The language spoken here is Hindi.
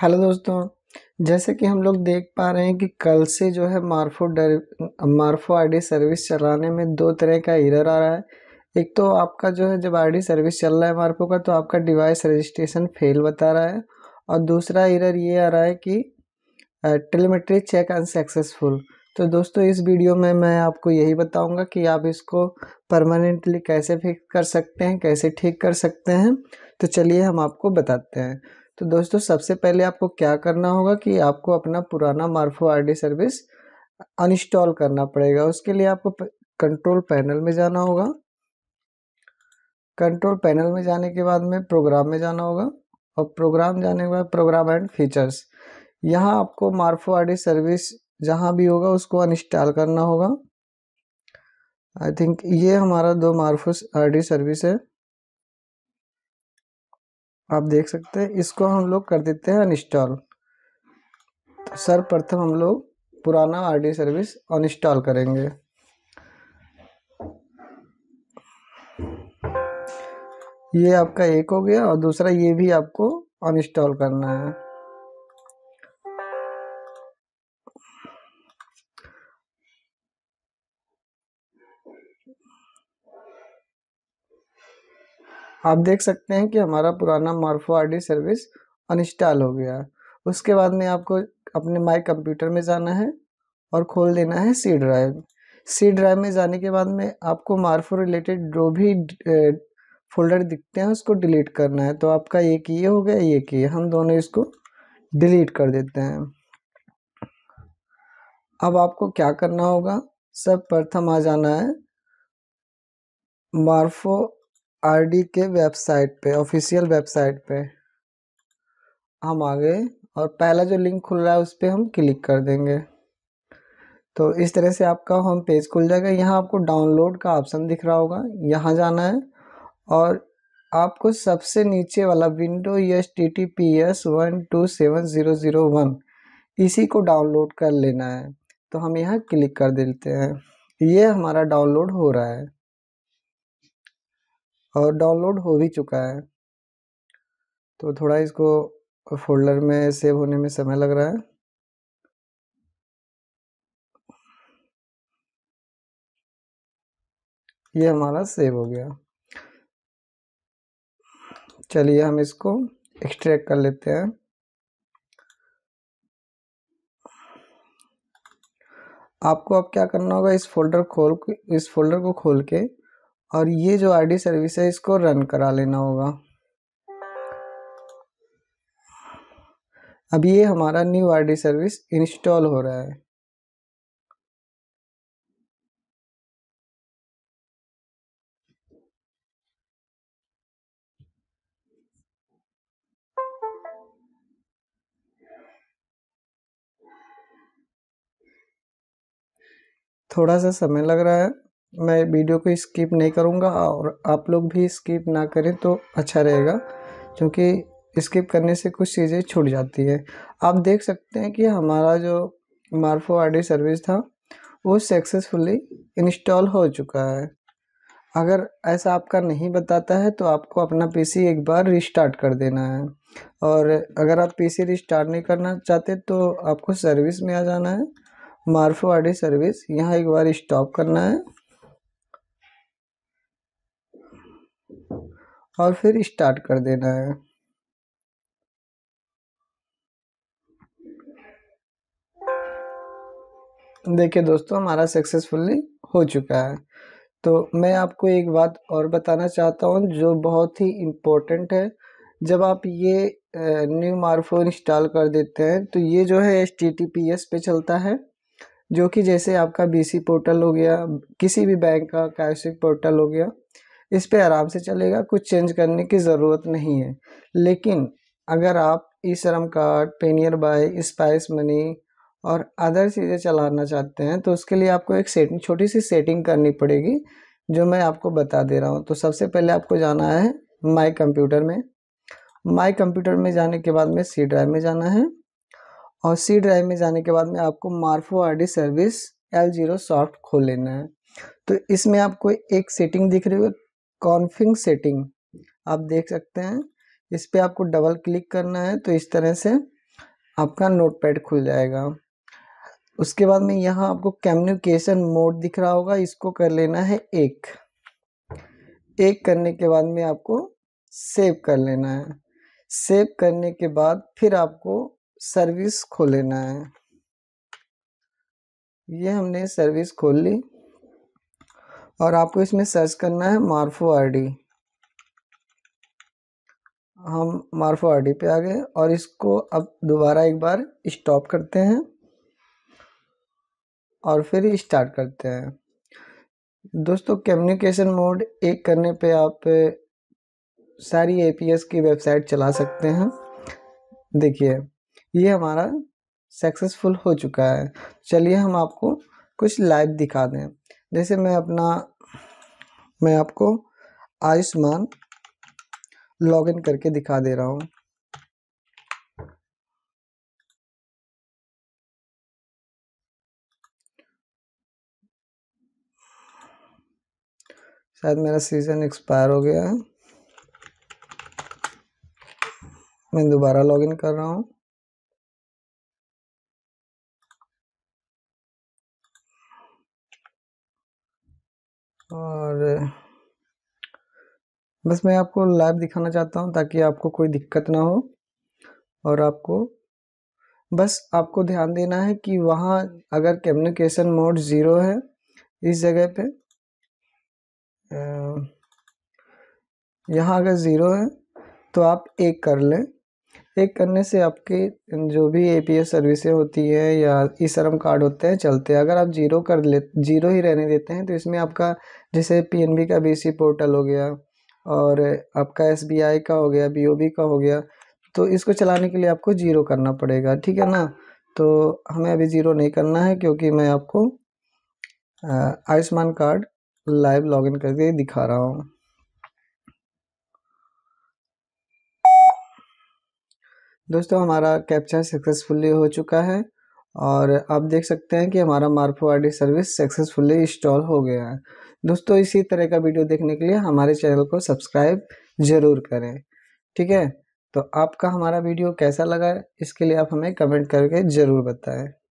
हेलो दोस्तों जैसे कि हम लोग देख पा रहे हैं कि कल से जो है मार्फो डर मार्फो आईडी सर्विस चलाने में दो तरह का एरर आ रहा है एक तो आपका जो है जब आईडी सर्विस चल रहा है मार्फो का तो आपका डिवाइस रजिस्ट्रेशन फेल बता रहा है और दूसरा एरर ये आ रहा है कि टेलीमेट्री चेक अनसक्सेसफुल तो दोस्तों इस वीडियो में मैं आपको यही बताऊंगा कि आप इसको परमानेंटली कैसे फिक्स कर सकते हैं कैसे ठीक कर सकते हैं तो चलिए हम आपको बताते हैं तो दोस्तों सबसे पहले आपको क्या करना होगा कि आपको अपना पुराना मार्फो आरडी सर्विस अनइंस्टॉल करना पड़ेगा उसके लिए आपको कंट्रोल पैनल में जाना होगा कंट्रोल पैनल में जाने के बाद में प्रोग्राम में जाना होगा और प्रोग्राम जाने के बाद प्रोग्राम एंड फीचर्स यहाँ आपको मार्फो आरडी सर्विस जहाँ भी होगा उसको अनइंस्टॉल करना होगा आई थिंक ये हमारा दो मार्फो आरडी सर्विस है आप देख सकते हैं इसको हम लोग कर देते हैं अनइंस्टॉल तो सर्वप्रथम हम लोग पुराना आर सर्विस अनइंस्टॉल करेंगे ये आपका एक हो गया और दूसरा ये भी आपको अनइंस्टॉल करना है आप देख सकते हैं कि हमारा पुराना मार्फो आर सर्विस अनइंस्टॉल हो गया उसके बाद में आपको अपने माई कंप्यूटर में जाना है और खोल देना है सी ड्राइव सी ड्राइव में जाने के बाद में आपको मार्फो रिलेटेड जो भी फोल्डर दिखते हैं उसको डिलीट करना है तो आपका एक ये हो गया ये ये हम दोनों इसको डिलीट कर देते हैं अब आपको क्या करना होगा सब प्रथम आ जाना है मार्फो आरडी के वेबसाइट पे ऑफिशियल वेबसाइट पे हम आ गए और पहला जो लिंक खुल रहा है उस पर हम क्लिक कर देंगे तो इस तरह से आपका होम पेज खुल जाएगा यहाँ आपको डाउनलोड का ऑप्शन दिख रहा होगा यहाँ जाना है और आपको सबसे नीचे वाला window S T T P S one two seven zero zero one इसी को डाउनलोड कर लेना है तो हम यहाँ क्लिक कर देते हैं ये हमारा डाउनलोड हो रहा है और डाउनलोड हो भी चुका है तो थोड़ा इसको फोल्डर में सेव होने में समय लग रहा है ये हमारा सेव हो गया चलिए हम इसको एक्सट्रैक्ट कर लेते हैं आपको अब क्या करना होगा इस फोल्डर खोल इस फोल्डर को खोल के और ये जो आईडी सर्विस है इसको रन करा लेना होगा अब ये हमारा न्यू आईडी सर्विस इंस्टॉल हो रहा है थोड़ा सा समय लग रहा है मैं वीडियो को स्किप नहीं करूँगा और आप लोग भी स्किप ना करें तो अच्छा रहेगा क्योंकि स्किप करने से कुछ चीज़ें छूट जाती है आप देख सकते हैं कि हमारा जो मार्फो आर सर्विस था वो सक्सेसफुली इंस्टॉल हो चुका है अगर ऐसा आपका नहीं बताता है तो आपको अपना पीसी एक बार रिस्टार्ट कर देना है और अगर आप पीसी रिस्टार्ट नहीं करना चाहते तो आपको सर्विस में आ जाना है मार्फो आर सर्विस यहाँ एक बार स्टॉप करना है और फिर स्टार्ट कर देना है देखिए दोस्तों हमारा सक्सेसफुली हो चुका है तो मैं आपको एक बात और बताना चाहता हूँ जो बहुत ही इम्पोर्टेंट है जब आप ये न्यू मार्फो इंस्टॉल कर देते हैं तो ये जो है एच पे चलता है जो कि जैसे आपका बीसी पोर्टल हो गया किसी भी बैंक का कायोसिक पोर्टल हो गया इस पे आराम से चलेगा कुछ चेंज करने की ज़रूरत नहीं है लेकिन अगर आप e Shram card PayNearby Spice Money और अदर चीज़ें चलाना चाहते हैं तो उसके लिए आपको एक सेटिंग छोटी सी सेटिंग करनी पड़ेगी जो मैं आपको बता दे रहा हूँ तो सबसे पहले आपको जाना है माई कंप्यूटर में माई कंप्यूटर में जाने के बाद में सी ड्राइव में जाना है और सी ड्राइव में जाने के बाद में आपको Morpho R service L zero soft खोल लेना है तो इसमें आपको एक सेटिंग दिख रही हो कॉन्फिंग सेटिंग आप देख सकते हैं इस पर आपको डबल क्लिक करना है तो इस तरह से आपका नोटपैड खुल जाएगा उसके बाद में यहाँ आपको कम्युनिकेशन मोड दिख रहा होगा इसको कर लेना है एक एक करने के बाद में आपको सेव कर लेना है सेव करने के बाद फिर आपको सर्विस खोल लेना है ये हमने सर्विस खोल ली और आपको इसमें सर्च करना है मार्फो डी हम मार्फो डी पे आ गए और इसको अब दोबारा एक बार स्टॉप करते हैं और फिर स्टार्ट करते हैं दोस्तों कम्युनिकेशन मोड एक करने पे आप सारी एपीएस की वेबसाइट चला सकते हैं देखिए ये हमारा सक्सेसफुल हो चुका है चलिए हम आपको कुछ लाइव दिखा दें जैसे मैं अपना मैं आपको आयुष्मान लॉगिन करके दिखा दे रहा हूँ शायद मेरा सीज़न एक्सपायर हो गया है मैं दोबारा लॉगिन कर रहा हूँ और बस मैं आपको लाइव दिखाना चाहता हूँ ताकि आपको कोई दिक्कत ना हो और आपको बस आपको ध्यान देना है कि वहाँ अगर कम्युनिकेशन मोड ज़ीरो है इस जगह पे यहाँ अगर ज़ीरो है तो आप एक कर लें एक करने से आपके जो भी ए पी एस सर्विसें होती है या ई शर्म कार्ड होते हैं चलते हैं अगर आप जीरो कर ले जीरो ही रहने देते हैं तो इसमें आपका जैसे पी एन बी का बी सी पोर्टल हो गया और आपका एस बी आई का हो गया बी ओ बी का हो गया तो इसको चलाने के लिए आपको जीरो करना पड़ेगा ठीक है ना तो हमें अभी ज़ीरो नहीं करना है क्योंकि मैं आपको आयुष्मान कार्ड लाइव लॉगिन करके दिखा रहा हूँ दोस्तों हमारा कैप्चा सक्सेसफुली हो चुका है और आप देख सकते हैं कि हमारा Morpho ID service successfully install हो गया है दोस्तों इसी तरह का वीडियो देखने के लिए हमारे चैनल को सब्सक्राइब ज़रूर करें ठीक है तो आपका हमारा वीडियो कैसा लगा इसके लिए आप हमें कमेंट करके ज़रूर बताएं